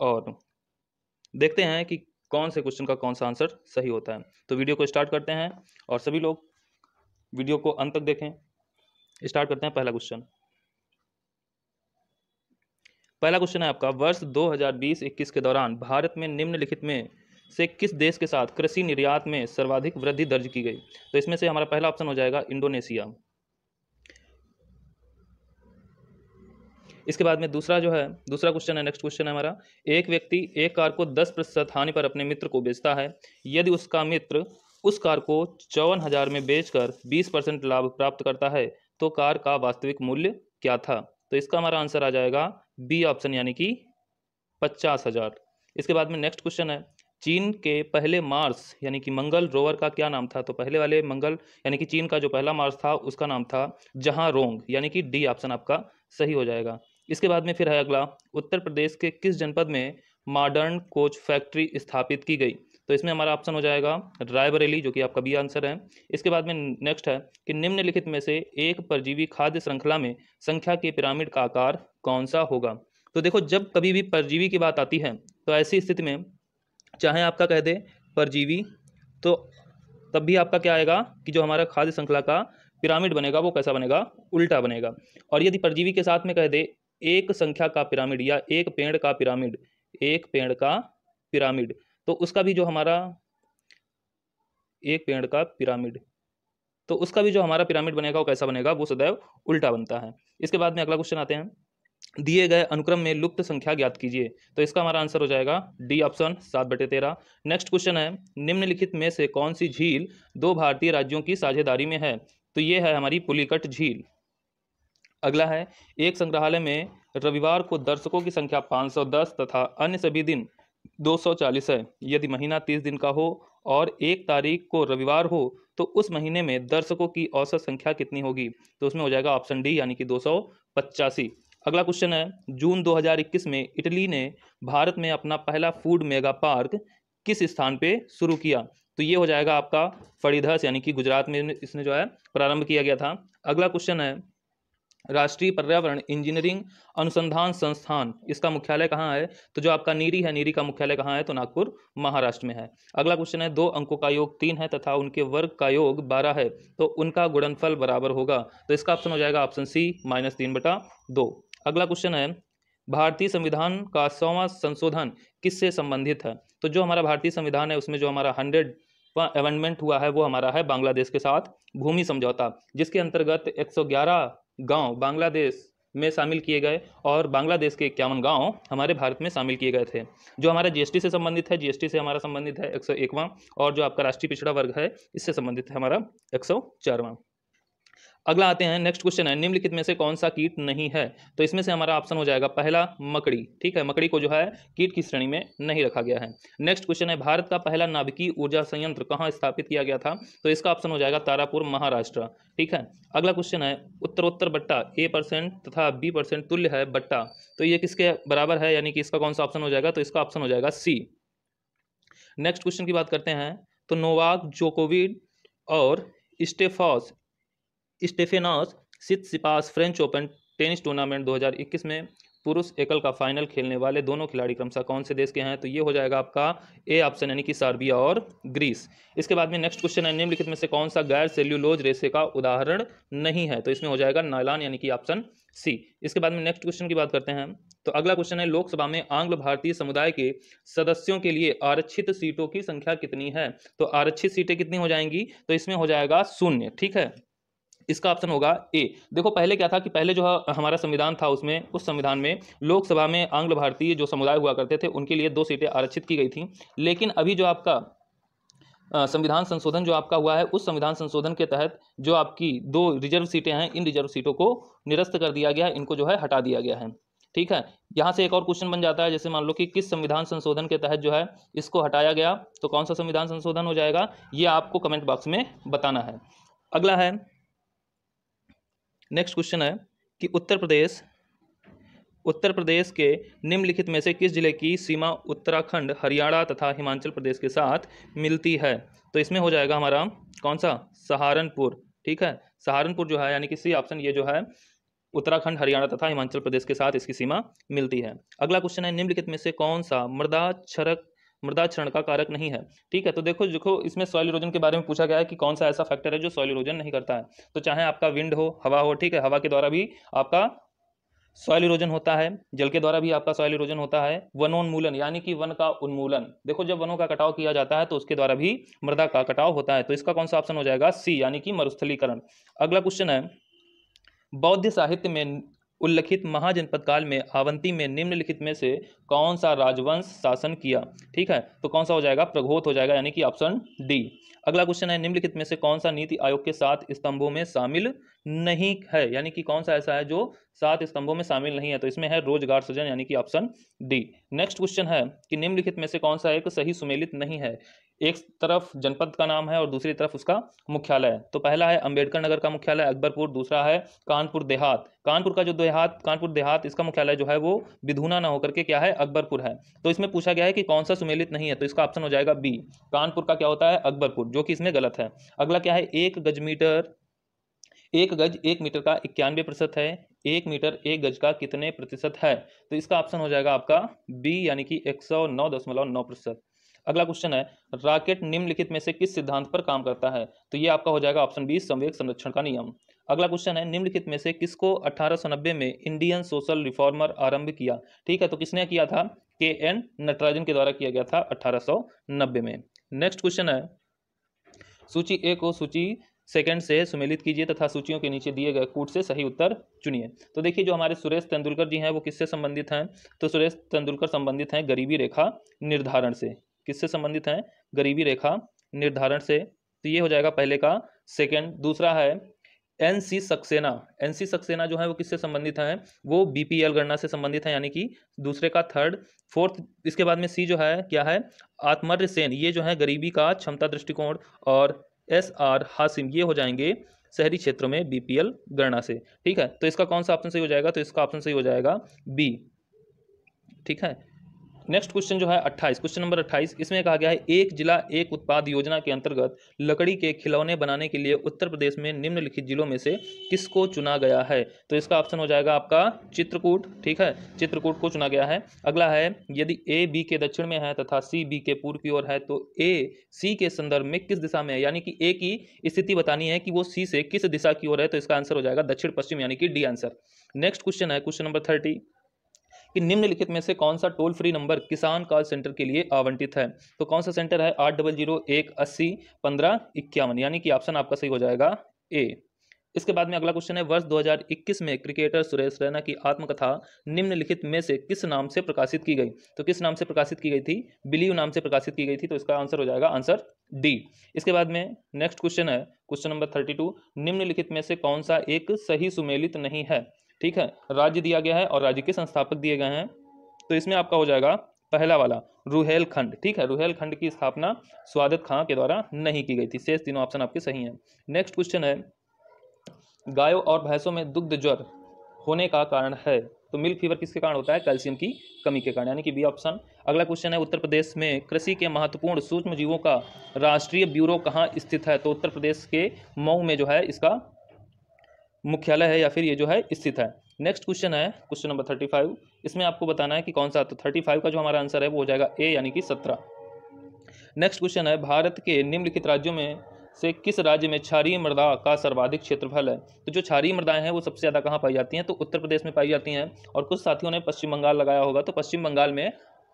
और देखते हैं कि कौन से क्वेश्चन का कौन सा आंसर सही होता है तो वीडियो को स्टार्ट करते हैं और सभी लोग वीडियो को अंत तक देखें स्टार्ट करते हैं पहला क्वेश्चन पहला क्वेश्चन है आपका वर्ष 2020-21 के दौरान भारत में निम्नलिखित में से किस देश के साथ कृषि निर्यात में सर्वाधिक वृद्धि दर्ज की गई तो इसमें से हमारा पहला ऑप्शन हो जाएगा इंडोनेशिया इसके बाद में दूसरा जो है दूसरा क्वेश्चन है नेक्स्ट क्वेश्चन है हमारा एक व्यक्ति एक कार को दस प्रतिशत हानि पर अपने मित्र को बेचता है यदि उसका मित्र उस कार को चौवन हज़ार में बेचकर बीस परसेंट लाभ प्राप्त करता है तो कार का वास्तविक मूल्य क्या था तो इसका हमारा आंसर आ जाएगा बी ऑप्शन यानी कि पचास हज़ार इसके बाद में नेक्स्ट क्वेश्चन है चीन के पहले मार्स यानी कि मंगल रोवर का क्या नाम था तो पहले वाले मंगल यानी कि चीन का जो पहला मार्स था उसका नाम था जहां रोंग यानी कि डी ऑप्शन आपका सही हो जाएगा इसके बाद में फिर है अगला उत्तर प्रदेश के किस जनपद में मॉडर्न कोच फैक्ट्री स्थापित की गई तो इसमें हमारा ऑप्शन हो जाएगा रायबरेली जो कि आपका बी आंसर है इसके बाद में नेक्स्ट है कि निम्नलिखित में से एक परजीवी खाद्य श्रृंखला में संख्या के पिरामिड का आकार कौन सा होगा तो देखो जब कभी भी परजीवी की बात आती है तो ऐसी स्थिति में चाहे आपका कह दे परजीवी तो तब भी आपका क्या आएगा कि जो हमारा खाद्य श्रृंखला का पिरामिड बनेगा वो कैसा बनेगा उल्टा बनेगा और यदि परजीवी के साथ में कह दे एक संख्या का पिरामिड या एक पेड़ का पिरामिड एक पेड़ का पिरामिड तो उसका भी जो हमारा एक पेड़ का पिरामिड तो उसका भी जो हमारा पिरामिड बनेगा वो कैसा बनेगा वो सदैव उल्टा बनता है इसके बाद में अगला क्वेश्चन आते हैं दिए गए अनुक्रम में लुप्त संख्या ज्ञात कीजिए तो इसका हमारा आंसर हो जाएगा डी ऑप्शन सात बटे तेरह नेक्स्ट क्वेश्चन है निम्नलिखित में से कौन सी झील दो भारतीय राज्यों की साझेदारी में है तो ये है हमारी पुलिकट झील अगला है एक संग्रहालय में रविवार को दर्शकों की संख्या 510 तथा अन्य सभी दिन 240 है यदि महीना 30 दिन का हो और एक तारीख को रविवार हो तो उस महीने में दर्शकों की औसत संख्या कितनी होगी तो उसमें हो जाएगा ऑप्शन डी यानी कि दो अगला क्वेश्चन है जून 2021 में इटली ने भारत में अपना पहला फूड मेगा पार्क किस स्थान पे शुरू किया तो ये हो जाएगा आपका फरीदहस यानी कि गुजरात में इसने जो है प्रारंभ किया गया था अगला क्वेश्चन है राष्ट्रीय पर्यावरण इंजीनियरिंग अनुसंधान संस्थान इसका मुख्यालय कहाँ है तो जो आपका नीरी है नीरी का मुख्यालय कहाँ है तो नागपुर महाराष्ट्र में है अगला क्वेश्चन है दो अंकों का योग तीन है तथा उनके वर्ग का योग बारह है तो उनका गुणनफल बराबर होगा तो इसका ऑप्शन हो जाएगा ऑप्शन सी माइनस तीन बटा दो अगला क्वेश्चन है भारतीय संविधान का सौवा संशोधन किससे संबंधित है तो जो हमारा भारतीय संविधान है उसमें जो हमारा हंड्रेड अमेंडमेंट हुआ है वो हमारा है बांग्लादेश के साथ भूमि समझौता जिसके अंतर्गत 111 गांव बांग्लादेश में शामिल किए गए और बांग्लादेश के इक्यावन गांव हमारे भारत में शामिल किए गए थे जो हमारा जीएसटी से संबंधित है जीएसटी से हमारा संबंधित है एक और जो आपका राष्ट्रीय पिछड़ा वर्ग है इससे संबंधित है हमारा एक अगला आते हैं नेक्स्ट क्वेश्चन है निम्नलिखित में से कौन सा कीट नहीं है तो इसमें से हमारा ऑप्शन हो जाएगा पहला मकड़ी ठीक है मकड़ी को जो है कीट की श्रेणी में नहीं रखा गया है नेक्स्ट क्वेश्चन है भारत का पहला नाभिकीय ऊर्जा संयंत्र कहाँ स्थापित किया गया था तो इसका ऑप्शन हो जाएगा तारापुर महाराष्ट्र ठीक है अगला क्वेश्चन है उत्तरोत्तर बट्टा ए परसेंट तथा बी परसेंट तुल्य है बट्टा तो ये किसके बराबर है यानी कि इसका कौन सा ऑप्शन हो जाएगा तो इसका ऑप्शन हो जाएगा सी नेक्स्ट क्वेश्चन की बात करते हैं तो नोवाक जोकोविड और स्टेफॉस Stefanos Tsitsipas French Open tennis tournament 2021 में पुरुष एकल का फाइनल खेलने वाले दोनों खिलाड़ी क्रमशः कौन से देश के हैं तो ये हो जाएगा आपका ए ऑप्शन यानी कि सर्बिया और ग्रीस इसके बाद में नेक्स्ट क्वेश्चन है निम्नलिखित में से कौन सा गैर सेल्यूलोज रेसे का उदाहरण नहीं है तो इसमें हो जाएगा नायलान यानी कि ऑप्शन सी इसके बाद में नेक्स्ट क्वेश्चन की बात करते हैं तो अगला क्वेश्चन है लोकसभा में आंग्ल भारतीय समुदाय के सदस्यों के लिए आरक्षित सीटों की संख्या कितनी है तो आरक्षित सीटें कितनी हो जाएंगी तो इसमें हो जाएगा शून्य ठीक है इसका ऑप्शन होगा ए देखो पहले क्या था कि पहले जो हमारा संविधान था उसमें उस संविधान में लोकसभा में आंग्ल भारतीय जो समुदाय हुआ करते थे उनके लिए दो सीटें आरक्षित की गई थी लेकिन अभी जो आपका संविधान संशोधन जो आपका हुआ है उस संविधान संशोधन के तहत जो आपकी दो रिजर्व सीटें हैं इन रिजर्व सीटों को निरस्त कर दिया गया है इनको जो है हटा दिया गया है ठीक है यहाँ से एक और क्वेश्चन बन जाता है जैसे मान लो कि किस संविधान संशोधन के तहत जो है इसको हटाया गया तो कौन सा संविधान संशोधन हो जाएगा ये आपको कमेंट बॉक्स में बताना है अगला है नेक्स्ट क्वेश्चन है कि उत्तर प्रदेश उत्तर प्रदेश के निम्नलिखित में से किस जिले की सीमा उत्तराखंड हरियाणा तथा हिमाचल प्रदेश के साथ मिलती है तो इसमें हो जाएगा हमारा कौन सा सहारनपुर ठीक है सहारनपुर जो है यानी कि सी ऑप्शन ये जो है उत्तराखंड हरियाणा तथा हिमाचल प्रदेश के साथ इसकी सीमा मिलती है अगला क्वेश्चन है निम्नलिखित में से कौन सा मृदा क्षरक मृदा क्षरण का कारक नहीं है ठीक है तो देखो देखो इसमें सॉइल इरोजन के बारे में पूछा गया है कि कौन सा ऐसा फैक्टर है जो सॉइल इरोजन नहीं करता है तो चाहे आपका विंड हो हवा हो ठीक है हवा के द्वारा भी आपका सॉइल इरोजन होता है जल के द्वारा भी आपका सॉइल इरोजन होता है वनोन्मूलन यानी कि वन का उन्मूलन देखो जब वनों का कटाव किया जाता है तो उसके द्वारा भी मृदा का कटाव होता है तो इसका कौन सा ऑप्शन हो जाएगा सी यानी कि मरुस्थलीकरण अगला क्वेश्चन है बौद्ध साहित्य में उल्लिखित महाजनपद काल में आवंती में निम्नलिखित में से कौन सा राजवंश शासन किया ठीक है तो कौन सा हो जाएगा प्रघोत हो जाएगा यानी कि ऑप्शन डी अगला क्वेश्चन है निम्नलिखित में से कौन सा नीति आयोग के सात स्तंभों में शामिल नहीं है यानी कि कौन सा ऐसा है जो सात स्तंभों में शामिल नहीं है तो इसमें है रोजगार सृजन यानी कि ऑप्शन डी नेक्स्ट क्वेश्चन है कि निम्नलिखित में से कौन सा एक सही सुमेलित नहीं है एक तरफ जनपद का नाम है और दूसरी तरफ उसका मुख्यालय तो पहला है अंबेडकर नगर का मुख्यालय अकबरपुर दूसरा है कानपुर देहात कानपुर का जो देहात कानपुर देहात इसका मुख्यालय जो है वो विधुना ना होकर के क्या है अकबरपुर है तो इसमें पूछा गया है कि कौन सा सुमेलित नहीं है तो इसका ऑप्शन हो जाएगा बी कानपुर का क्या होता है अकबरपुर जो कि इसमें गलत है अगला क्या है एक गजमीटर एक गज एक मीटर का इक्यानवे प्रतिशत है एक मीटर एक गज का कितने प्रतिशत है तो इसका ऑप्शन हो जाएगा आपका बी यानी कि एक सौ नौ दशमलव नौ प्रतिशत अगला क्वेश्चन है राकेट निम्नलिखित में से किस सिद्धांत पर काम करता है तो ये आपका हो जाएगा ऑप्शन बी संवेग संरक्षण का नियम अगला क्वेश्चन है निम्नलिखित में से किसको अठारह में इंडियन सोशल रिफॉर्मर आरंभ किया ठीक है तो किसने किया था के एन नटराजन के द्वारा किया गया था अठारह में नेक्स्ट क्वेश्चन है सूची ए को सूची सेकंड से सुमेलित कीजिए तथा सूचियों के नीचे दिए गए कूट से सही उत्तर चुनिए तो देखिए जो हमारे सुरेश तेंदुलकर जी हैं वो किससे संबंधित हैं तो सुरेश तेंदुलकर संबंधित हैं गरीबी रेखा निर्धारण से किससे संबंधित हैं गरीबी रेखा निर्धारण से तो ये हो जाएगा पहले का सेकेंड दूसरा है N C Saxena N C Saxena जो है वो किससे संबंधित है वो बी पी एल गणना से संबंधित है यानी कि दूसरे का थर्ड फोर्थ इसके बाद में सी जो है क्या है आत्मर्य सेन ये जो है गरीबी का क्षमता दृष्टिकोण और एस आर हासिम ये हो जाएंगे शहरी क्षेत्रों में बीपीएल गणना से ठीक है तो इसका कौन सा ऑप्शन सही हो जाएगा तो इसका ऑप्शन सही हो जाएगा बी ठीक है नेक्स्ट क्वेश्चन जो है अट्ठाईस क्वेश्चन नंबर अट्ठाईस इसमें कहा गया है एक जिला एक उत्पाद योजना के अंतर्गत लकड़ी के खिलौने बनाने के लिए उत्तर प्रदेश में निम्नलिखित जिलों में से किसको चुना गया है तो इसका ऑप्शन हो जाएगा आपका चित्रकूट ठीक है चित्रकूट को चुना गया है अगला है यदि ए बी के दक्षिण में है तथा सी बी के पूर्व की ओर है तो ए सी के संदर्भ में किस दिशा में है यानी कि ए की स्थिति बतानी है कि वो सी से किस दिशा की ओर है तो इसका आंसर हो जाएगा दक्षिण पश्चिम यानी कि डी आंसर नेक्स्ट क्वेश्चन है क्वेश्चन नंबर थर्टी कि निम्नलिखित में से कौन सा टोल फ्री नंबर किसान कॉल सेंटर के लिए आवंटित है तो कौन सा सेंटर है आठ डबल जीरो एक अस्सी पंद्रह इक्यावन यानी कि ऑप्शन आपका सही हो जाएगा ए इसके बाद में अगला क्वेश्चन है वर्ष 2021 में क्रिकेटर सुरेश रैना की आत्मकथा निम्नलिखित में से किस नाम से प्रकाशित की गई तो किस नाम से प्रकाशित की गई थी बिलीव नाम से प्रकाशित की गई थी तो इसका आंसर हो जाएगा आंसर डी इसके बाद में नेक्स्ट क्वेश्चन है क्वेश्चन नंबर थर्टी टू निम्नलिखित में से कौन सा एक सही सुमेलित नहीं है ठीक है राज्य दिया गया है और राज्य के संस्थापक दिए गए हैं तो इसमें आपका हो जाएगा पहला वाला रुहेल खंड ठीक है रुहेल खंड की स्थापना स्वादत खां के द्वारा नहीं की गई थी शेष तीनों ऑप्शन आपके सही हैं नेक्स्ट क्वेश्चन है गायों और भैंसों में दुग्ध ज्वर होने का कारण है तो मिल्क फीवर किसके कारण होता है कैल्शियम की कमी के कारण यानी कि बी ऑप्शन अगला क्वेश्चन है उत्तर प्रदेश में कृषि के महत्वपूर्ण सूक्ष्म जीवों का राष्ट्रीय ब्यूरो कहाँ स्थित है तो उत्तर प्रदेश के मऊ में जो है इसका मुख्यालय है या फिर ये जो है स्थित है नेक्स्ट क्वेश्चन है क्वेश्चन नंबर थर्टी फाइव इसमें आपको बताना है कि कौन सा तो थर्टी फाइव का जो हमारा आंसर है वो हो जाएगा ए यानी कि सत्रह नेक्स्ट क्वेश्चन है भारत के निम्नलिखित राज्यों में से किस राज्य में क्षारीय मृदा का सर्वाधिक क्षेत्रफल है तो जो क्षारीय मृदाएं हैं वो सबसे ज़्यादा कहाँ पाई जाती हैं तो उत्तर प्रदेश में पाई जाती हैं और कुछ साथियों ने पश्चिम बंगाल लगाया होगा तो पश्चिम बंगाल में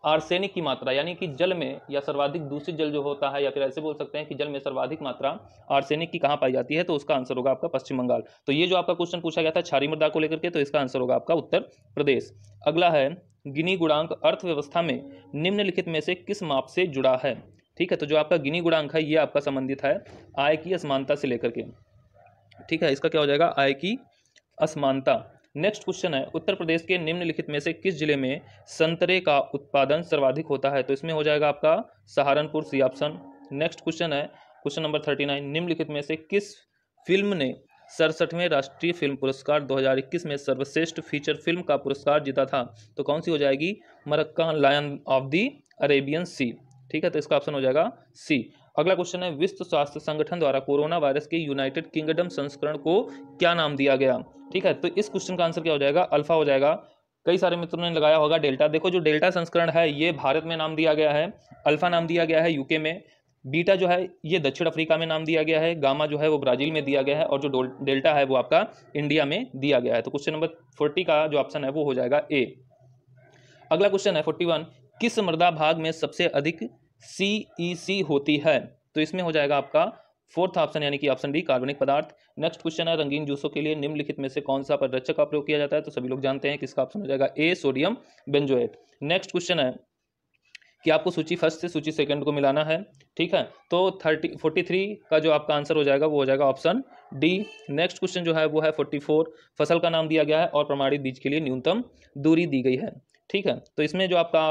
आर्सेनिक की मात्रा यानी कि जल में या सर्वाधिक दूषित जल जो होता है या फिर ऐसे बोल सकते हैं कि जल में सर्वाधिक मात्रा आर्सेनिक की कहाँ पाई जाती है तो उसका आंसर होगा आपका पश्चिम बंगाल तो ये जो आपका क्वेश्चन पूछा गया था छारी मृदा को लेकर के तो इसका आंसर होगा आपका उत्तर प्रदेश अगला है गिनी गुणांक अर्थव्यवस्था में निम्नलिखित में से किस माप से जुड़ा है ठीक है तो जो आपका गिनी गुणांक है ये आपका संबंधित है आय की असमानता से लेकर के ठीक है इसका क्या हो जाएगा आय की असमानता नेक्स्ट क्वेश्चन है उत्तर प्रदेश के निम्नलिखित में से किस जिले में संतरे का उत्पादन सर्वाधिक होता है तो इसमें हो जाएगा आपका Saharanpur C option next question है क्वेश्चन नंबर थर्टी नाइन निम्नलिखित में से किस फिल्म ने सड़सठवें राष्ट्रीय फिल्म पुरस्कार 2021 में सर्वश्रेष्ठ फीचर फिल्म का पुरस्कार जीता था तो कौन सी हो जाएगी Marakkar lion of the Arabian Sea ठीक है तो इसका ऑप्शन हो जाएगा सी अगला क्वेश्चन है विश्व स्वास्थ्य संगठन द्वारा कोरोना वायरस के यूनाइटेड किंगडम संस्करण को क्या नाम दिया गया ठीक है तो इस क्वेश्चन का आंसर क्या हो जाएगा अल्फा हो जाएगा कई सारे मित्रों ने लगाया होगा डेल्टा देखो जो डेल्टा संस्करण है ये भारत में नाम दिया गया है अल्फा नाम दिया गया है यूके में बीटा जो है ये दक्षिण अफ्रीका में नाम दिया गया है गामा जो है वो ब्राजील में दिया गया है और जो डेल्टा है वो आपका इंडिया में दिया गया है तो क्वेश्चन नंबर फोर्टी का जो ऑप्शन है वो हो जाएगा ए अगला क्वेश्चन है फोर्टी किस मृदा भाग में सबसे अधिक सी ई सी होती है तो इसमें हो जाएगा आपका फोर्थ ऑप्शन यानी कि ऑप्शन डी कार्बनिक पदार्थ नेक्स्ट क्वेश्चन है रंगीन जूसों के लिए निम्नलिखित में से कौन सा परिरक्षक का प्रयोग किया जाता है तो सभी लोग जानते हैं किसका ऑप्शन हो जाएगा A sodium benzoate next question है कि आपको सूची फर्स्ट से सूची सेकंड को मिलाना है ठीक है तो थर्टी फोर्टी थ्री का जो आपका आंसर हो जाएगा वो हो जाएगा ऑप्शन डी नेक्स्ट क्वेश्चन जो है वो है फोर्टी फोर फसल का नाम दिया गया है और प्रमाणित बीज के लिए न्यूनतम दूरी दी गई है ठीक है तो इसमें जो आपका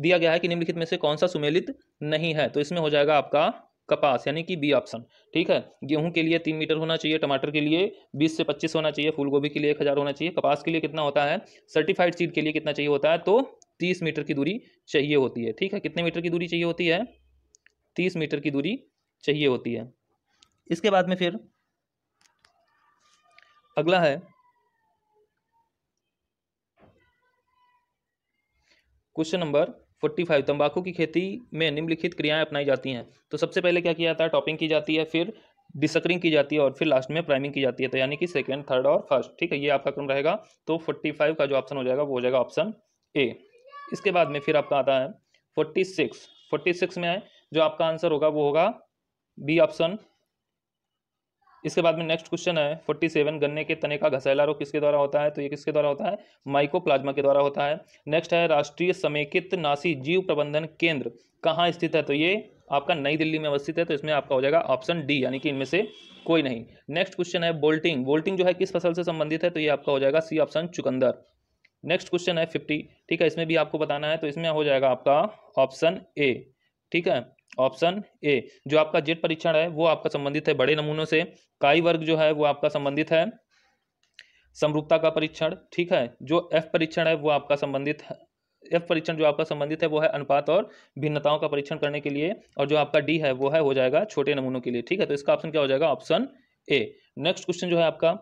दिया गया है कि निम्नलिखित में से कौन सा सुमेलित नहीं है तो इसमें हो जाएगा आपका कपास यानी कि बी ऑप्शन ठीक है गेहूं के लिए तीन मीटर होना चाहिए टमाटर के लिए बीस से पच्चीस होना चाहिए फूलगोभी के लिए एक हज़ार होना चाहिए कपास के लिए कितना होता है सर्टिफाइड सीड के लिए कितना चाहिए होता है तो तीस मीटर की दूरी चाहिए होती है ठीक है कितने मीटर की दूरी चाहिए होती है तीस मीटर की दूरी चाहिए होती है इसके बाद में फिर अगला है क्वेश्चन नंबर फोर्टी फाइव तंबाकू की खेती में निम्नलिखित क्रियाएं अपनाई जाती हैं तो सबसे पहले क्या किया जाता है टॉपिंग की जाती है फिर डिसकरिंग की जाती है और फिर लास्ट में प्राइमिंग की जाती है तो यानी कि सेकेंड थर्ड और फर्स्ट ठीक है ये आपका क्रम रहेगा तो फोर्टी फाइव का जो ऑप्शन हो जाएगा वो हो जाएगा ऑप्शन ए इसके बाद में फिर आपका आता है फोर्टी सिक्स फोर्टी सिक्स में आए जो आपका आंसर होगा वो होगा बी ऑप्शन इसके बाद में नेक्स्ट क्वेश्चन है फोर्टी सेवन गन्ने के तने का घसैला रोग किसके द्वारा होता है तो ये किसके द्वारा होता है माइकोप्लाज्मा के द्वारा होता है नेक्स्ट है राष्ट्रीय समेकित नासी जीव प्रबंधन केंद्र कहाँ स्थित है तो ये आपका नई दिल्ली में अवस्थित है तो इसमें आपका हो जाएगा ऑप्शन डी यानी कि इनमें से कोई नहीं नेक्स्ट क्वेश्चन है बोल्टिंग बोल्टिंग जो है किस फसल से संबंधित है तो ये आपका हो जाएगा सी ऑप्शन चुकंदर नेक्स्ट क्वेश्चन है फिफ्टी ठीक है इसमें भी आपको बताना है तो इसमें हो जाएगा आपका ऑप्शन ए ठीक है ऑप्शन ए जो आपका जेट परीक्षण है वो आपका संबंधित है बड़े नमूनों से काई वर्ग जो है वो आपका संबंधित है समरूपता का परीक्षण ठीक है जो एफ परीक्षण है वो आपका संबंधित है एफ परीक्षण जो आपका संबंधित है वो है अनुपात और भिन्नताओं का परीक्षण करने के लिए और जो आपका डी है वो है हो जाएगा छोटे नमूनों के लिए ठीक है तो इसका ऑप्शन क्या हो जाएगा ऑप्शन ए नेक्स्ट क्वेश्चन जो है आपका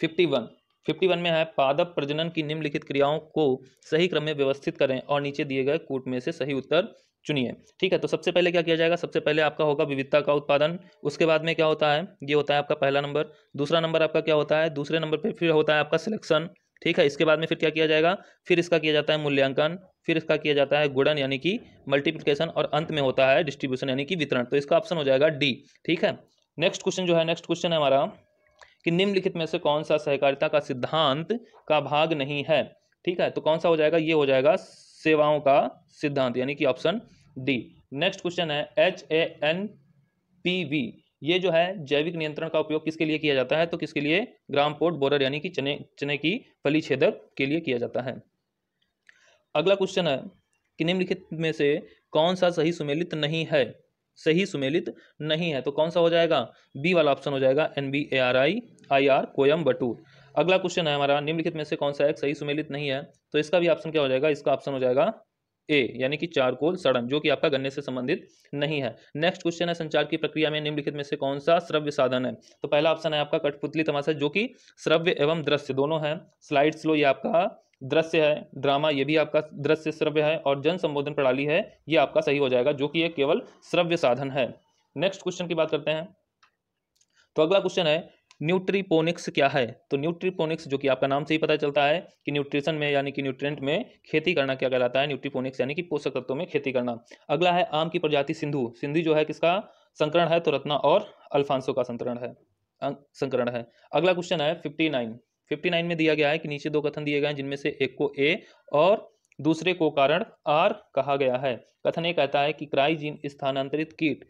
फिफ्टी वन फिफ्टी वन में है पादप प्रजनन की निम्नलिखित क्रियाओं को सही क्रम में व्यवस्थित करें और नीचे दिए गए कूट में से सही उत्तर चुनिए ठीक है तो सबसे पहले क्या किया जाएगा सबसे पहले आपका होगा विविधता का उत्पादन उसके बाद में क्या होता है ये होता है आपका पहला नंबर दूसरा नंबर आपका क्या होता है दूसरे नंबर पर फिर होता है आपका सिलेक्शन ठीक है इसके बाद में फिर क्या किया जाएगा फिर इसका किया जाता है मूल्यांकन फिर इसका किया जाता है गुणन यानी कि मल्टीप्लिकेशन और अंत में होता है डिस्ट्रीब्यूशन यानी कि वितरण तो इसका ऑप्शन हो जाएगा डी ठीक है नेक्स्ट क्वेश्चन जो है नेक्स्ट क्वेश्चन है हमारा कि निम्नलिखित में से कौन सा सहकारिता का सिद्धांत का भाग नहीं है ठीक है तो कौन सा हो जाएगा ये हो जाएगा सेवाओं का सिद्धांत यानी कि ऑप्शन डी नेक्स्ट क्वेश्चन है H A N P V ये जो है जैविक नियंत्रण का उपयोग किसके लिए किया जाता है तो किसके लिए ग्राम पोर्ट बोरर यानी कि चने चने की फली छेदक के लिए किया जाता है अगला क्वेश्चन है कि निम्नलिखित में से कौन सा सही सुमेलित नहीं है सही सुमेलित नहीं है तो कौन सा हो जाएगा बी वाला ऑप्शन हो जाएगा N B A R I I R Coimbatore अगला क्वेश्चन है हमारा निम्नलिखित में से कौन सा है सही सुमेलित नहीं है तो इसका भी ऑप्शन क्या हो जाएगा इसका ऑप्शन हो जाएगा ए यानी कि चारकोल सड़न जो कि आपका गन्ने से संबंधित नहीं है नेक्स्ट क्वेश्चन है संचार की प्रक्रिया में निम्नलिखित में से कौन सा श्रव्य साधन है तो पहला ऑप्शन है आपका कठपुतली तमाशा जो कि श्रव्य एवं दृश्य दोनों है स्लाइड स्लो ये आपका दृश्य है ड्रामा ये भी आपका दृश्य श्रव्य है और जन संबोधन प्रणाली है ये आपका सही हो जाएगा जो कि यह केवल श्रव्य साधन है नेक्स्ट क्वेश्चन की बात करते हैं तो अगला क्वेश्चन है न्यूट्रीपोनिक्स क्या है तो न्यूट्रीपोनिक्स जो कि आपका नाम से ही पता चलता है कि न्यूट्रिशन में यानी कि न्यूट्रिएंट में खेती करना क्या कहलाता है न्यूट्रीपोनिक्स यानी कि पोषक तत्वों में खेती करना अगला है आम की प्रजाति सिंधु सिंधु जो है किसका संकरण है तो रत्ना और अल्फांसो का संकरण है अं, संकरण है अगला क्वेश्चन है फिफ्टी नाइन फिफ्टी नाइन में दिया गया है कि नीचे दो कथन दिए गए हैं जिनमें से एक को ए और दूसरे को कारण आर कहा गया है कथन ये कहता है कि क्राइजीन स्थानांतरित कीट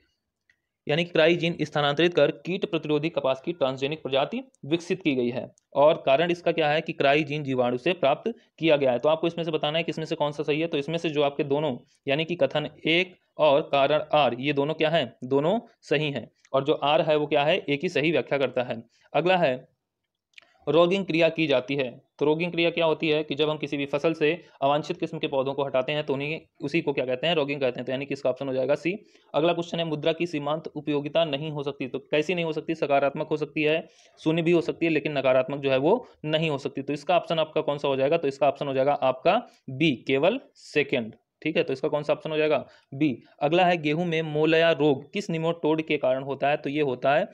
यानी कि क्राइजीन स्थानांतरित कर कीट प्रतिरोधी कपास की ट्रांसजेनिक प्रजाति विकसित की गई है और कारण इसका क्या है कि क्राइजीन जीवाणु से प्राप्त किया गया है तो आपको इसमें से बताना है कि इसमें से कौन सा सही है तो इसमें से जो आपके दोनों यानी कि कथन एक और कारण आर ये दोनों क्या है दोनों सही हैं और जो आर है वो क्या है एक ही सही व्याख्या करता है अगला है रोगिंग क्रिया की जाती है तो रोगिंग क्रिया क्या होती है कि जब हम किसी भी फसल से अवांछित किस्म के पौधों को हटाते हैं तो उन्हीं उसी को क्या कहते हैं रोगिंग कहते हैं तो यानी कि इसका ऑप्शन हो जाएगा सी अगला क्वेश्चन है मुद्रा की सीमांत उपयोगिता नहीं हो सकती तो कैसी नहीं हो सकती सकारात्मक हो सकती है शून्य भी हो सकती है लेकिन नकारात्मक जो है वो नहीं हो सकती तो इसका ऑप्शन आपका कौन सा हो जाएगा तो इसका ऑप्शन हो जाएगा आपका बी केवल सेकेंड ठीक है तो इसका कौन सा ऑप्शन हो जाएगा बी अगला है गेहूं में मोलया रोग किस निमोटोड के कारण होता है तो ये होता है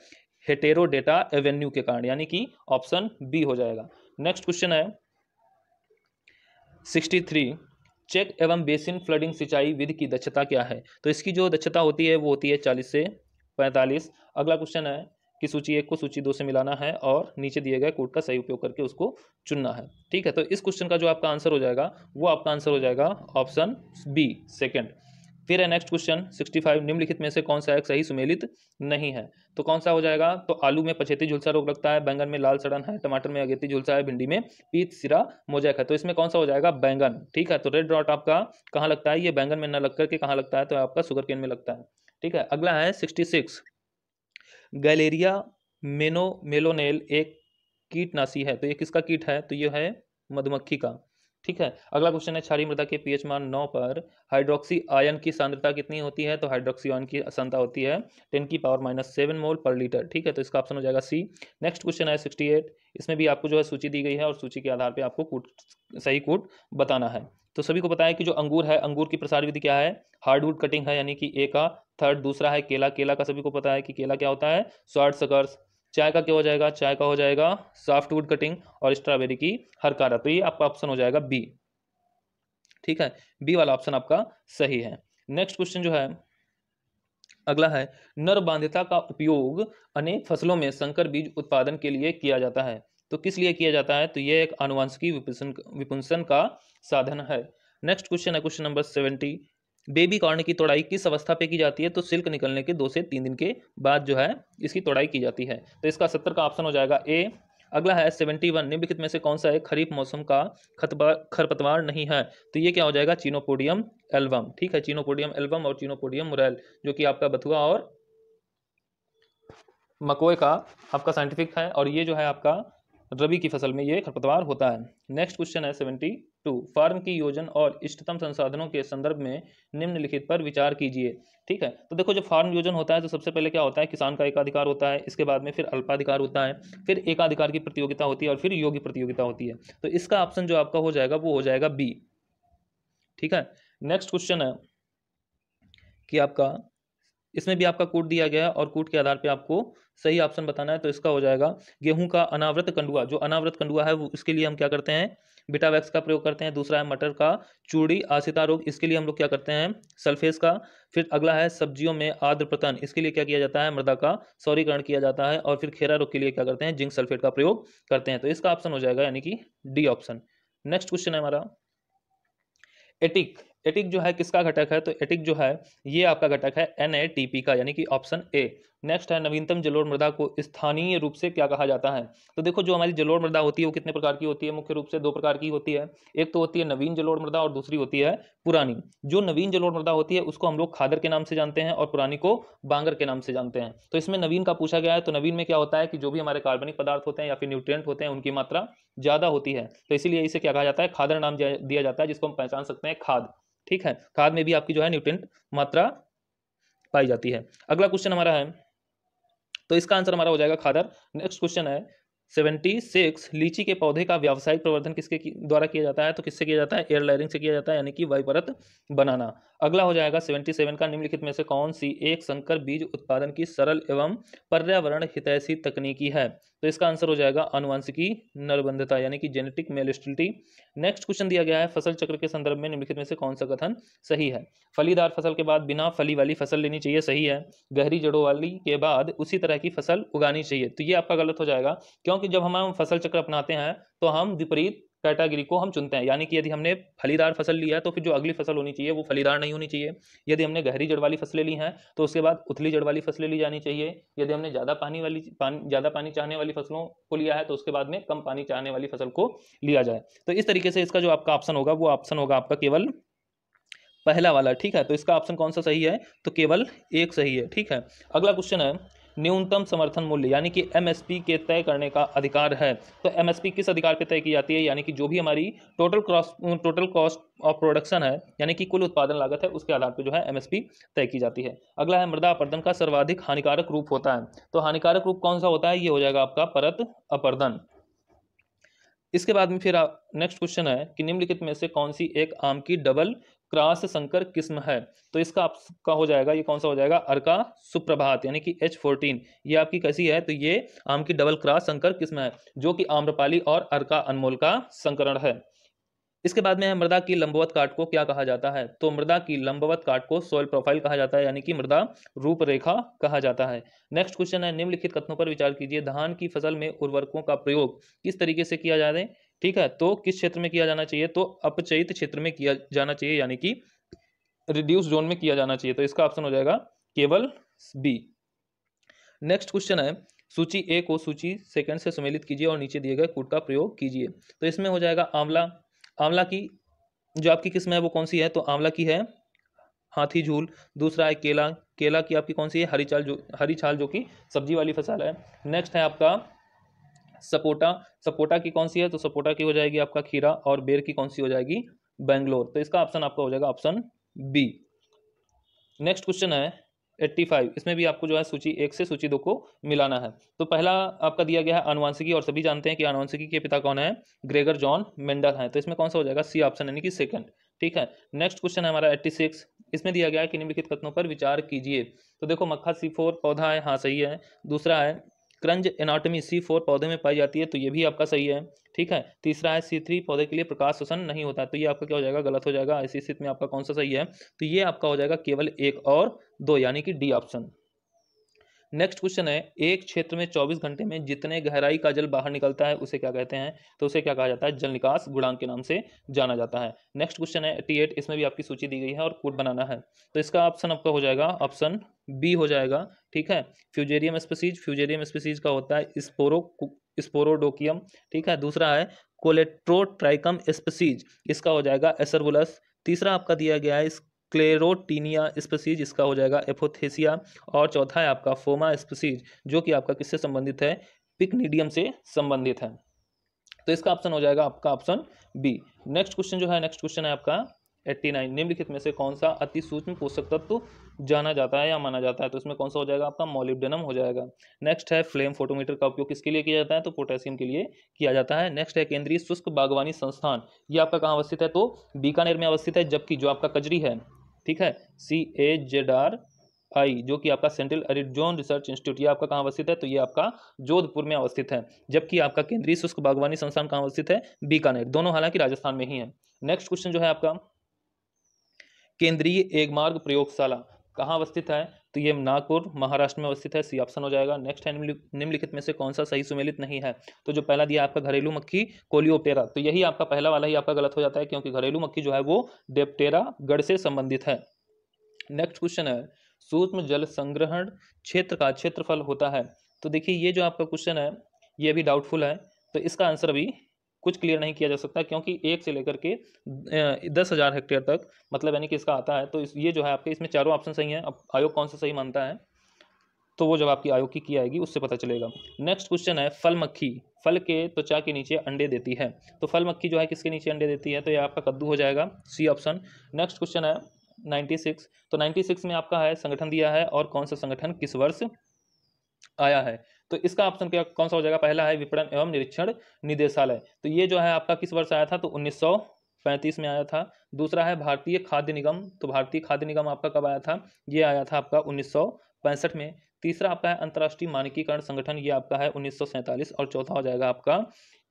हेटेरो डेटा एवेन्यू के कारण यानी कि ऑप्शन बी हो जाएगा नेक्स्ट क्वेश्चन है सिक्सटी थ्री चेक एवं बेसिन फ्लडिंग सिंचाई विधि की दक्षता क्या है तो इसकी जो दक्षता होती है वो होती है चालीस से पैंतालीस अगला क्वेश्चन है कि सूची एक को सूची दो से मिलाना है और नीचे दिए गए कोड का सही उपयोग करके उसको चुनना है ठीक है तो इस क्वेश्चन का जो आपका आंसर हो जाएगा वो आपका आंसर हो जाएगा ऑप्शन बी सेकेंड फिर है नेक्स्ट क्वेश्चन 65 निम्नलिखित में से कौन सा एक सही सुमेलित नहीं है तो कौन सा हो जाएगा तो आलू में पछेती झुलसा रोग लगता है बैंगन में लाल सड़न है टमाटर में अगेती झुलसा है भिंडी में पीत सिरा मोजैक है तो इसमें कौन सा हो जाएगा बैंगन ठीक है तो रेड डॉट आपका कहाँ लगता है ये बैंगन में न लग करके कहाँ लगता है तो आपका सुगर केन में लगता है ठीक है अगला है सिक्सटी सिक्स गैलेरिया मेनो मेलोनेल एक कीटनाशी है तो ये किसका कीट है तो ये है मधुमक्खी का ठीक है अगला क्वेश्चन है क्षारी मृदा के पीएच मान नौ पर हाइड्रोक्सी आयन की सांद्रता कितनी होती है तो हाइड्रोक्सी आयन की सांद्रता होती है टेन की पावर माइनस सेवन मोल पर लीटर ठीक है तो इसका ऑप्शन हो जाएगा सी नेक्स्ट क्वेश्चन है सिक्सटी एट इसमें भी आपको जो है सूची दी गई है और सूची के आधार पर आपको कूट सही कूट बताना है तो सभी को बताया कि जो अंगूर है अंगूर की प्रसार विधि क्या है हार्डवुड कटिंग है यानी कि ए का थर्ड दूसरा है केला केला का सभी को पता है कि केला क्या होता है स्वार्ड सकर्स चाय का क्या हो जाएगा चाय का हो जाएगा सॉफ्ट वुड कटिंग और स्ट्रॉबेरी की हरकारा तो ये आपका ऑप्शन हो जाएगा बी ठीक है बी वाला ऑप्शन आपका सही है नेक्स्ट क्वेश्चन जो है अगला है नर बांध्यता का उपयोग अनेक फसलों में संकर बीज उत्पादन के लिए किया जाता है तो किस लिए किया जाता है तो यह एक आनुवंशिकी विपुंसन विपुंसन का साधन है नेक्स्ट क्वेश्चन है question number seventy baby corn की तोड़ाई किस अवस्था पे की जाती है तो सिल्क निकलने के दो से तीन दिन के बाद जो है इसकी तोड़ाई की जाती है तो इसका सत्तर का ऑप्शन हो जाएगा ए अगला है सेवेंटी वन निम्नलिखित में से कौन सा है खरीफ मौसम का खतबा खरपतवार नहीं है तो ये क्या हो जाएगा चीनोपोडियम एल्बम ठीक है चीनोपोडियम एल्बम और चीनोपोडियम मुरैल जो कि आपका बथुआ और मकोए का आपका साइंटिफिक है और ये जो है आपका रबी की फसल में ये खरपतवार होता है नेक्स्ट क्वेश्चन है सेवेंटी टू फार्म की योजना और इष्टतम संसाधनों के संदर्भ में निम्नलिखित पर विचार कीजिए ठीक है तो देखो जब फार्म योजन होता है तो सबसे पहले क्या होता है किसान का एकाधिकार होता है इसके बाद में फिर अल्पाधिकार होता है फिर एकाधिकार की प्रतियोगिता होती है और फिर योग्य प्रतियोगिता होती है तो इसका ऑप्शन जो आपका हो जाएगा वो हो जाएगा बी ठीक है नेक्स्ट क्वेश्चन है कि आपका इसमें भी आपका कोड दिया गया और कोड के आधार पर आपको सही ऑप्शन बताना है तो इसका हो जाएगा गेहूं का अनावृत कंडुआ जो अनावृत कंडुआ है वो इसके लिए हम क्या करते हैं बिटावैक्स का प्रयोग करते हैं दूसरा है मटर का चूड़ी आसिता रोग इसके लिए हम लोग क्या करते हैं सल्फेस का फिर अगला है सब्जियों में आद्र प्रतन इसके लिए क्या किया जाता है मृदा का सौरीकरण किया जाता है और फिर खेरा रोग के लिए क्या करते हैं जिंक सल्फेट का प्रयोग करते हैं तो इसका ऑप्शन हो जाएगा यानी कि डी ऑप्शन नेक्स्ट क्वेश्चन है हमारा एटिक एटिक जो है किसका घटक है तो एटिक जो है ये आपका घटक है एन का यानी कि ऑप्शन ए नेक्स्ट है नवीनतम जलोढ़ मृदा को स्थानीय रूप से क्या कहा जाता है तो देखो जो हमारी जलोढ़ मृदा होती है वो कितने प्रकार की होती है मुख्य रूप से दो प्रकार की होती है एक तो होती है नवीन जलोढ़ मृदा और दूसरी होती है पुरानी जो नवीन जलोढ़ मृदा होती है उसको हम लोग खादर के नाम से जानते हैं और पुरानी को बांगर के नाम से जानते हैं तो इसमें नवीन का पूछा गया है तो नवीन में क्या होता है कि जो भी हमारे कार्बनिक पदार्थ होते हैं या फिर न्यूट्रिएंट होते हैं उनकी मात्रा ज़्यादा होती है तो इसीलिए इसे क्या कहा जाता है खादर नाम दिया जाता है जिसको हम पहचान सकते हैं खाद ठीक है खाद में भी आपकी जो है न्यूट्रिय मात्रा पाई जाती है अगला क्वेश्चन हमारा है तो इसका आंसर हमारा हो जाएगा खादर नेक्स्ट क्वेश्चन है सेवेंटी सिक्स लीची के पौधे का व्यावसायिक प्रवर्धन किसके की, द्वारा किया जाता है तो किससे किया जाता है एयर लायरिंग से किया जाता है यानी कि वायु परत बनाना अगला हो जाएगा सेवेंटी सेवन का निम्नलिखित में से कौन सी एक संकर बीज उत्पादन की सरल एवं पर्यावरण हितैषी तकनीकी है तो इसका आंसर हो जाएगा अनुवांशिकी नरबंधता यानी कि जेनेटिक मेलिस्टिलिटी नेक्स्ट क्वेश्चन दिया गया है फसल चक्र के संदर्भ में निम्नलिखित में से कौन सा कथन सही है फलीदार फसल के बाद बिना फली वाली फसल लेनी चाहिए सही है गहरी जड़ों वाली के बाद उसी तरह की फसल उगानी चाहिए तो ये आपका गलत हो जाएगा क्योंकि जब हम फसल चक्र अपनाते हैं तो हम विपरीत कैटेगरी को हम चुनते हैं यानी कि यदि हमने फलीदार फसल लिया है तो फिर जो अगली फसल होनी चाहिए वो फलीदार नहीं होनी चाहिए यदि हमने गहरी जड़ वाली फसलें ली हैं तो उसके बाद उथली जड़ वाली फसलें ली जानी चाहिए यदि हमने ज़्यादा पानी वाली पान, ज़्यादा पानी चाहने वाली फसलों को लिया है तो उसके बाद में कम पानी चाहने वाली फसल को लिया जाए तो इस तरीके से इसका जो आपका ऑप्शन होगा वो ऑप्शन होगा आपका केवल पहला वाला ठीक है तो इसका ऑप्शन कौन सा सही है तो केवल एक सही है ठीक है अगला क्वेश्चन है न्यूनतम समर्थन मूल्य यानी कि एमएसपी के तय करने का अधिकार है तो एमएसपी किस अधिकार पर तय की जाती है यानी कि जो भी हमारी total gross total cost of production है यानी कि कुल उत्पादन लागत है उसके आधार पर जो है एमएसपी तय की जाती है अगला है मृदा अपर्दन का सर्वाधिक हानिकारक रूप होता है तो हानिकारक रूप कौन सा होता है ये हो जाएगा आपका परत अपर्दन इसके बाद में फिर नेक्स्ट क्वेश्चन है कि निम्नलिखित में से कौन सी एक आम की डबल क्रास संकर किस्म है तो इसका आपका हो जाएगा ये कौन सा हो जाएगा अर्का सुप्रभात यानी कि एच फोर्टीन ये आपकी कैसी है तो ये आम की डबल क्रास संकर किस्म है जो कि आम्रपाली और अर्का अनमोल का संकरण है इसके बाद में है मृदा की लंबवत काट को क्या कहा जाता है तो मृदा की लंबवत काट को सोयल प्रोफाइल कहा जाता है यानी कि मृदा रूपरेखा कहा जाता है नेक्स्ट क्वेश्चन है निम्नलिखित कथनों पर विचार कीजिए धान की फसल में उर्वरकों का प्रयोग किस तरीके से किया जाए ठीक है तो किस क्षेत्र में किया जाना चाहिए तो अपचयित क्षेत्र में किया जाना चाहिए यानी कि रिड्यूस जोन में किया जाना चाहिए तो इसका ऑप्शन हो जाएगा केवल बी नेक्स्ट क्वेश्चन है सूची ए को सूची सेकंड से सम्मिलित कीजिए और नीचे दिए गए कूट का प्रयोग कीजिए तो इसमें हो जाएगा आंवला आंवला की जो आपकी किस्म है वो कौन सी है तो आंवला की है हाथी झूल दूसरा है केला केला की आपकी कौन सी है हरी चाल जो हरी छाल जो कि सब्जी वाली फसल है नेक्स्ट है आपका सपोटा सपोटा की कौन सी है तो सपोटा की हो जाएगी आपका खीरा और बेर की कौन सी हो जाएगी बेंगलोर तो इसका ऑप्शन आपका हो जाएगा ऑप्शन बी नेक्स्ट क्वेश्चन है 85 इसमें भी आपको जो है सूची एक से सूची दो को मिलाना है तो पहला आपका दिया गया है अनुवांशिकी और सभी जानते हैं कि अनुवांशिकी के पिता कौन है ग्रेगर जॉन मेंडल हैं तो इसमें कौन सा हो जाएगा सी ऑप्शन यानी कि सेकंड ठीक है नेक्स्ट क्वेश्चन है हमारा 86 इसमें दिया गया है कि निम्नलिखित कथनों पर विचार कीजिए तो देखो मक्खा सी पौधा है हाँ सही है दूसरा है क्रंज एनाटमी सी फोर पौधे में पाई जाती है तो ये भी आपका सही है ठीक है तीसरा है सी थ्री पौधे के लिए प्रकाश शोषण नहीं होता तो ये आपका क्या हो जाएगा गलत हो जाएगा ऐसी स्थिति में आपका कौन सा सही है तो ये आपका हो जाएगा केवल एक और दो यानी कि डी ऑप्शन नेक्स्ट क्वेश्चन है एक क्षेत्र में 24 घंटे में जितने गहराई का जल बाहर निकलता है उसे क्या कहते हैं तो उसे क्या कहा जाता है जल निकास गुणांक के नाम से जाना जाता है नेक्स्ट क्वेश्चन है टी एट इसमें भी आपकी सूची दी गई है और कोड बनाना है तो इसका ऑप्शन आपका हो जाएगा ऑप्शन बी हो जाएगा ठीक है फ्यूजेरियम स्पेसीज फ्यूजेरियम स्पेसीज का होता है स्पोरो स्पोरोडोकियम ठीक है दूसरा है कोलेट्रोट्राइकम स्पेसीज इसका हो जाएगा एसरबुलस तीसरा आपका दिया गया है क्लेरोटीनिया स्पेसीज इसका हो जाएगा एफोथेसिया और चौथा है आपका फोमा स्पेसीज जो कि आपका किससे संबंधित है पिकनीडियम से संबंधित है तो इसका ऑप्शन हो जाएगा आपका ऑप्शन बी नेक्स्ट क्वेश्चन जो है नेक्स्ट क्वेश्चन है आपका एट्टी नाइन निम्नलिखित में से कौन सा अति सूक्ष्म पोषक तत्व जाना जाता है या माना जाता है तो इसमें कौन सा हो जाएगा आपका मॉलिबडेनम हो जाएगा नेक्स्ट है फ्लेम फोटोमीटर का उपयोग किसके लिए किया जाता है तो पोटेशियम के लिए किया जाता है नेक्स्ट है केंद्रीय शुष्क बागवानी संस्थान ये आपका कहाँ अवस्थित है तो बीकानेर में अवस्थित है जबकि जो आपका कजरी है ठीक है सी ए जेड आर आई जो कि आपका सेंट्रल अरिजोन रिसर्च इंस्टीट्यूट ये आपका कहाँ अवस्थित है तो ये आपका जोधपुर में अवस्थित है जबकि आपका केंद्रीय शुष्क बागवानी संस्थान कहाँ अवस्थित है बीकानेर दोनों हालांकि राजस्थान में ही है नेक्स्ट क्वेश्चन जो है आपका केंद्रीय एक मार्ग प्रयोगशाला कहाँ अवस्थित है तो ये नागपुर महाराष्ट्र में अवस्थित है सी ऑप्शन हो जाएगा नेक्स्ट है निम्नलिखित में से कौन सा सही सुमेलित नहीं है तो जो पहला दिया आपका घरेलू मक्खी कोलियोपेरा तो यही आपका पहला वाला ही आपका गलत हो जाता है क्योंकि घरेलू मक्खी जो है वो डेप्टेरा गढ़ से संबंधित है नेक्स्ट क्वेश्चन है सूक्ष्म जल संग्रहण क्षेत्र का क्षेत्रफल होता है तो देखिए ये जो आपका क्वेश्चन है ये भी डाउटफुल है तो इसका आंसर भी कुछ क्लियर नहीं किया जा सकता क्योंकि एक से लेकर के दस हज़ार हेक्टेयर तक मतलब यानी कि इसका आता है तो इस ये जो है आपके इसमें चारों ऑप्शन सही हैं अब आयोग कौन सा सही मानता है तो वो जब आपकी आयोग की की आएगी उससे पता चलेगा नेक्स्ट क्वेश्चन है फल मक्खी फल के त्वचा के नीचे अंडे देती है तो फल मक्खी जो है किसके नीचे अंडे देती है तो ये आपका कद्दू हो जाएगा सी ऑप्शन नेक्स्ट क्वेश्चन है सिक्स तो नाइन्टी सिक्स में आपका है संगठन दिया है और कौन सा संगठन किस वर्ष आया है तो इसका ऑप्शन क्या कौन सा हो जाएगा पहला है विपणन एवं निरीक्षण निदेशालय तो ये जो है आपका किस वर्ष आया था तो उन्नीस पैंतीस में आया था दूसरा है भारतीय खाद्य निगम तो भारतीय खाद्य निगम आपका कब आया था ये आया था आपका उन्नीस पैंसठ में तीसरा आपका है अंतर्राष्ट्रीय मानकीकरण संगठन ये आपका है उन्नीस और चौथा हो जाएगा आपका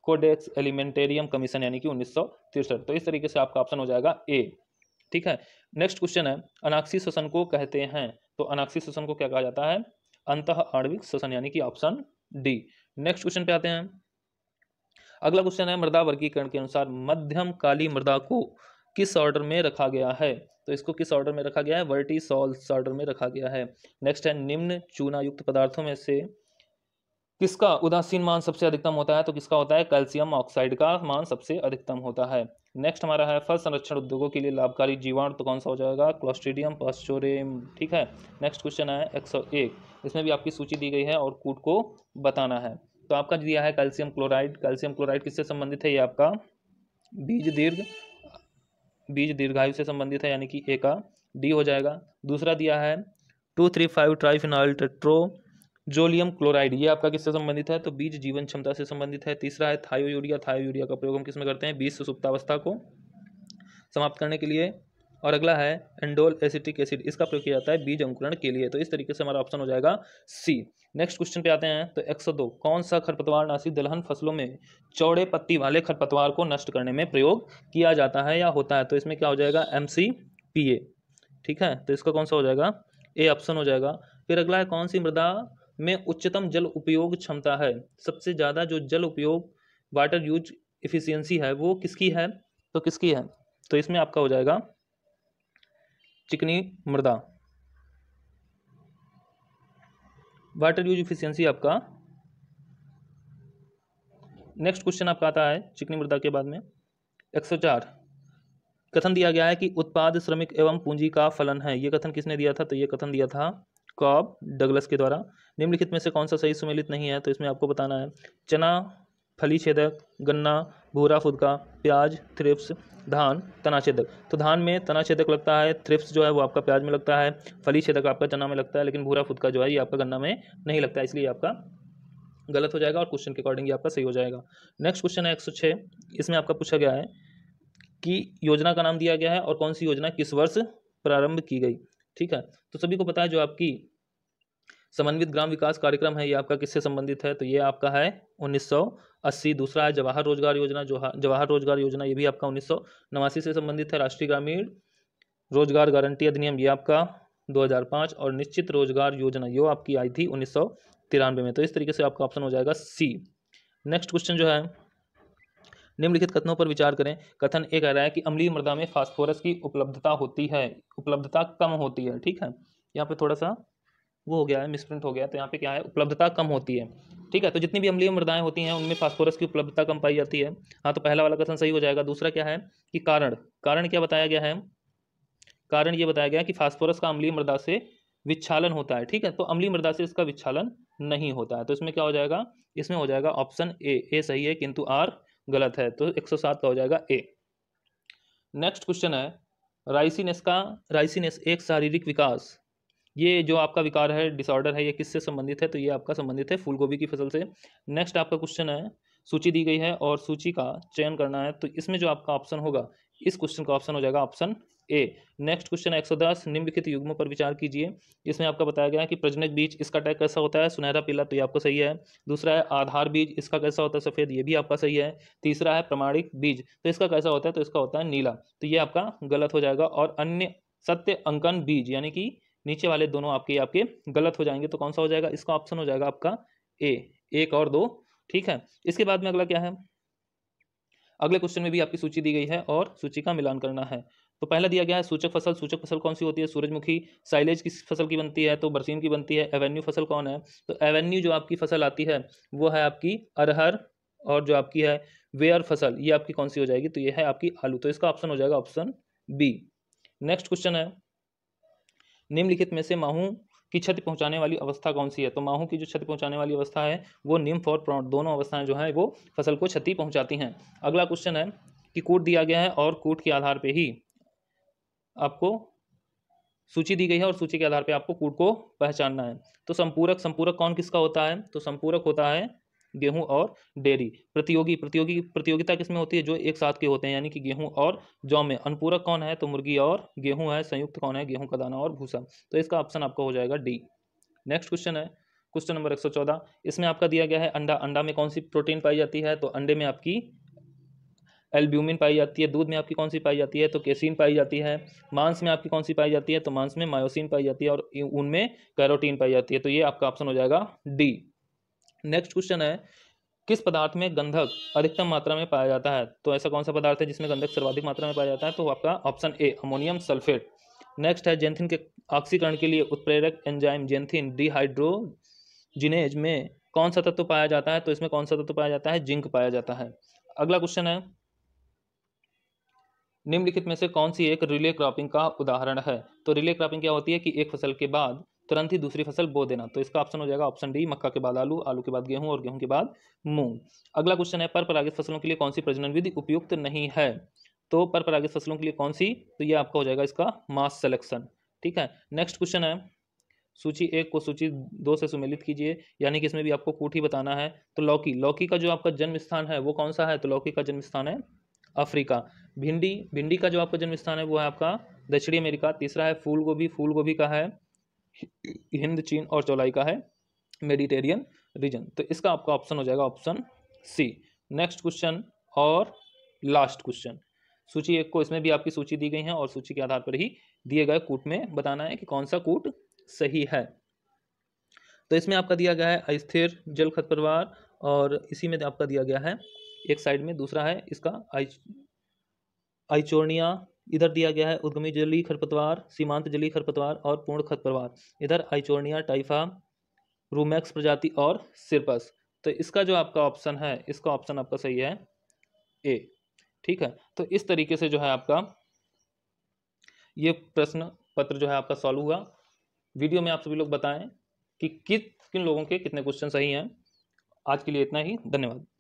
कोडेक्स एलिमेंटेरियम कमीशन यानी कि उन्नीस तो इस तरीके से आपका ऑप्शन हो जाएगा ए ठीक है नेक्स्ट क्वेश्चन है अनाक्षी शोषण को कहते हैं तो अनाक्षी शोषण को क्या कहा जाता है अंत आणविक श्वसन यानी कि ऑप्शन डी नेक्स्ट क्वेश्चन पे आते हैं अगला क्वेश्चन है मृदा वर्गीकरण के अनुसार मध्यम काली मृदा को किस ऑर्डर में रखा गया है तो इसको किस ऑर्डर में रखा गया है वर्टी वर्टिसॉल्स ऑर्डर में रखा गया है नेक्स्ट है निम्न चूना युक्त पदार्थों में से किसका उदासीन मान सबसे अधिकतम होता है तो किसका होता है कैल्शियम ऑक्साइड का मान सबसे अधिकतम होता है नेक्स्ट हमारा है फल संरक्षण उद्योगों के लिए लाभकारी जीवाणु तो कौन सा हो जाएगा क्लोस्ट्रीडियम पास्चोरेम ठीक है नेक्स्ट क्वेश्चन है एक सौ एक इसमें भी आपकी सूची दी गई है और कूट को बताना है तो आपका दिया है कैल्शियम क्लोराइड कैल्शियम क्लोराइड किससे संबंधित है ये आपका बीज दीर्घ बीज दीर्घायु से संबंधित है यानी कि ए का डी हो जाएगा दूसरा दिया है two three five triphenyl tetrazolium chloride ये आपका किससे संबंधित है तो बीज जीवन क्षमता से संबंधित है तीसरा है थायो यूरिया थायो यूरिया का प्रयोग हम किसमें करते हैं बीज सुसुप्तावस्था को समाप्त करने के लिए और अगला है एंडोल एसिटिक एसिड इसका प्रयोग किया जाता है बीज अंकुरण के लिए तो इस तरीके से हमारा ऑप्शन हो जाएगा सी नेक्स्ट क्वेश्चन पे आते हैं तो एक सौ दो कौन सा खरपतवार नाशी दलहन फसलों में चौड़े पत्ती वाले खरपतवार को नष्ट करने में प्रयोग किया जाता है या होता है तो इसमें क्या हो जाएगा एम सी पी ए ठीक है तो इसका कौन सा हो जाएगा ए ऑप्शन हो जाएगा फिर अगला है कौन सी मृदा में उच्चतम जल उपयोग क्षमता है सबसे ज़्यादा जो जल उपयोग वाटर यूज इफिशियंसी है वो किसकी है तो किसकी है तो इसमें आपका हो जाएगा चिकनी मृदा वाटर यूज इफिशियंसी आपका नेक्स्ट क्वेश्चन आपका आता है चिकनी मृदा के बाद में एक सौ चार कथन दिया गया है कि उत्पाद श्रमिक एवं पूंजी का फलन है ये कथन किसने दिया था तो ये कथन दिया था कॉब डगलस के द्वारा निम्नलिखित में से कौन सा सही सुमेलित नहीं है तो इसमें आपको बताना है चना फली छेदक गन्ना भूरा फुदका प्याज थ्रिप्स धान तना छेदक तो धान में तना छेदक लगता है थ्रिप्स जो है वो आपका प्याज में लगता है फली छेदक आपका चना में लगता है लेकिन भूरा फुदका जो है ये आपका गन्ना में नहीं लगता है इसलिए आपका गलत हो जाएगा और क्वेश्चन के अकॉर्डिंग आपका सही हो जाएगा नेक्स्ट क्वेश्चन है एक इसमें आपका पूछा गया है कि योजना का नाम दिया गया है और कौन सी योजना किस वर्ष प्रारंभ की गई ठीक है तो सभी को पता है जो आपकी समन्वित ग्राम विकास कार्यक्रम है ये आपका किससे संबंधित है तो ये आपका है 1980 दूसरा है जवाहर रोजगार योजना जो जवाहर रोजगार योजना ये भी आपका उन्नीस से संबंधित है राष्ट्रीय ग्रामीण रोजगार गारंटी अधिनियम ये आपका 2005 और निश्चित रोजगार योजना ये आपकी आई थी उन्नीस में तो इस तरीके से आपका ऑप्शन हो जाएगा सी नेक्स्ट क्वेश्चन जो है निम्नलिखित कथनों पर विचार करें कथन एक कह रहा है कि अम्लीय मृदा में फास्फोरस की उपलब्धता होती है उपलब्धता कम होती है ठीक है यहाँ पे थोड़ा सा वो हो गया है मिसप्रिंट हो गया तो यहाँ पे क्या है उपलब्धता कम होती है ठीक है तो जितनी भी अम्लीय मृदाएं होती हैं उनमें फास्फोरस की उपलब्धता कम पाई जाती है हाँ तो पहला वाला कथन सही हो जाएगा दूसरा क्या है कि कारण कारण क्या बताया गया है कारण ये बताया गया कि फास्फोरस का अम्लीय मृदा से विच्छालन होता है ठीक है तो अम्लीय मृदा से इसका विच्छालन नहीं होता है तो इसमें क्या हो जाएगा इसमें हो जाएगा ऑप्शन ए ए सही है किंतु आर गलत है तो 107 का हो जाएगा ए नेक्स्ट क्वेश्चन है राइसिनेस का राइसिनेस एक शारीरिक विकास ये जो आपका विकार है डिसऑर्डर है ये किससे संबंधित है तो ये आपका संबंधित है फूलगोभी की फसल से नेक्स्ट आपका क्वेश्चन है सूची दी गई है और सूची का चयन करना है तो इसमें जो आपका ऑप्शन होगा इस क्वेश्चन का ऑप्शन हो जाएगा ऑप्शन ए नेक्स्ट क्वेश्चन है दस निम्नलिखित युग्मों पर विचार कीजिए इसमें आपका बताया गया है कि प्रजनक बीज इसका टैग कैसा होता है सुनहरा पीला तो ये आपका सही है दूसरा है आधार बीज इसका कैसा होता है सफ़ेद ये भी आपका सही है तीसरा है प्रमाणिक बीज तो इसका कैसा होता है तो इसका होता है नीला तो ये आपका गलत हो जाएगा और अन्य सत्य अंकन बीज यानी कि नीचे वाले दोनों आपके आपके गलत हो जाएंगे तो कौन सा हो जाएगा इसका ऑप्शन हो जाएगा आपका ए एक और दो ठीक है इसके बाद में अगला क्या है अगले क्वेश्चन में भी आपकी सूची दी गई है और सूची का मिलान करना है तो पहला दिया गया है सूचक फसल सूचक फसल कौन सी होती है सूरजमुखी साइलेज किस फसल की बनती है तो बरसीम की बनती है एवेन्यू फसल कौन है तो एवेन्यू जो आपकी फसल आती है वो है आपकी अरहर और जो आपकी है वेयर फसल ये आपकी कौन सी हो जाएगी तो ये है आपकी आलू तो इसका ऑप्शन हो जाएगा ऑप्शन बी नेक्स्ट क्वेश्चन है निम्नलिखित में से माहू की क्षति पहुंचाने वाली अवस्था कौन सी है तो माहू की जो क्षति पहुंचाने वाली अवस्था है वो निम्फ और प्रौढ़ दोनों अवस्थाएं जो है वो फसल को क्षति पहुंचाती हैं अगला क्वेश्चन है कि कूट दिया गया है और कूट के आधार पर ही आपको सूची दी गई है और सूची के आधार पर आपको कूट को पहचानना है तो संपूरक संपूरक कौन किसका होता है तो संपूरक होता है गेहूं और डेयरी प्रतियोगी प्रतियोगी प्रतियोगिता किसमें होती है जो एक साथ के होते हैं यानी कि गेहूं और जौ में अनुपूरक कौन है तो मुर्गी और गेहूं है संयुक्त कौन है गेहूं का दाना और भूसा तो इसका ऑप्शन आपका हो जाएगा डी नेक्स्ट क्वेश्चन है क्वेश्चन नंबर एक इसमें आपका दिया गया है अंडा अंडा में कौन सी प्रोटीन पाई जाती है तो अंडे में आपकी एल्ब्यूमिन पाई जाती है दूध में आपकी कौन सी पाई जाती है तो केसिन पाई जाती है मांस में आपकी कौन सी पाई जाती है तो मांस में मायोसिन पाई जाती है और उनमें कैरोटीन पाई जाती है तो ये आपका ऑप्शन हो जाएगा डी नेक्स्ट क्वेश्चन है किस पदार्थ में गंधक अधिकतम मात्रा में पाया जाता है तो ऐसा कौन सा पदार्थ है जिसमें गंधक सर्वाधिक मात्रा में पाया जाता है तो आपका option A ammonium sulphate next है जेंथिन के ऑक्सीकरण के लिए उत्प्रेरक एंजाइम जेंथिन डिहाइड्रोजिनेज में कौन सा तत्व तो पाया जाता है तो इसमें कौन सा तत्व तो पाया जाता है जिंक पाया जाता है अगला क्वेश्चन है निम्नलिखित में से कौन सी एक रिले क्रॉपिंग का उदाहरण है तो रिले क्रॉपिंग क्या होती है कि एक फसल के बाद तुरंत ही दूसरी फसल बो देना तो इसका ऑप्शन हो जाएगा ऑप्शन डी मक्का के बाद आलू आलू के बाद गेहूं और गेहूं के बाद मूंग अगला क्वेश्चन है पर परागित फसलों के लिए कौन सी प्रजनन विधि उपयुक्त नहीं है तो पर परागित फसलों के लिए कौन सी तो ये आपका हो जाएगा इसका मास सेलेक्शन ठीक है नेक्स्ट क्वेश्चन है सूची एक को सूची दो से सुमेलित कीजिए यानी कि इसमें भी आपको कूट ही बताना है तो लौकी लौकी का जो आपका जन्म स्थान है वो कौन सा है तो लौकी का जन्म स्थान है अफ्रीका भिंडी भिंडी का जो आपका जन्म स्थान है वो है आपका दक्षिणी अमेरिका तीसरा है फूल गोभी फूल गोभी का है हिंद चीन और का है मेडिटेरियन रीजन तो इसका आपका ऑप्शन हो जाएगा ऑप्शन सी नेक्स्ट क्वेश्चन और लास्ट क्वेश्चन सूची एक को इसमें भी आपकी सूची दी गई है और सूची के आधार पर ही दिए गए कूट में बताना है कि कौन सा कूट सही है तो इसमें आपका दिया गया है अस्थिर जल खतपरवार और इसी में आपका दिया गया है एक साइड में दूसरा है इसका आई आइचोर्निया इधर दिया गया है उद्गमी जलीय खरपतवार सीमांत जलीय खरपतवार और पूर्ण खरपतवार इधर आइचोर्निया टाइफा रूमैक्स प्रजाति और सिरपस तो इसका जो आपका ऑप्शन है इसका ऑप्शन आपका सही है ए ठीक है तो इस तरीके से जो है आपका ये प्रश्न पत्र जो है आपका सॉल्व हुआ वीडियो में आप सभी लोग बताएं कि किस किन लोगों के कितने क्वेश्चन सही हैं आज के लिए इतना ही धन्यवाद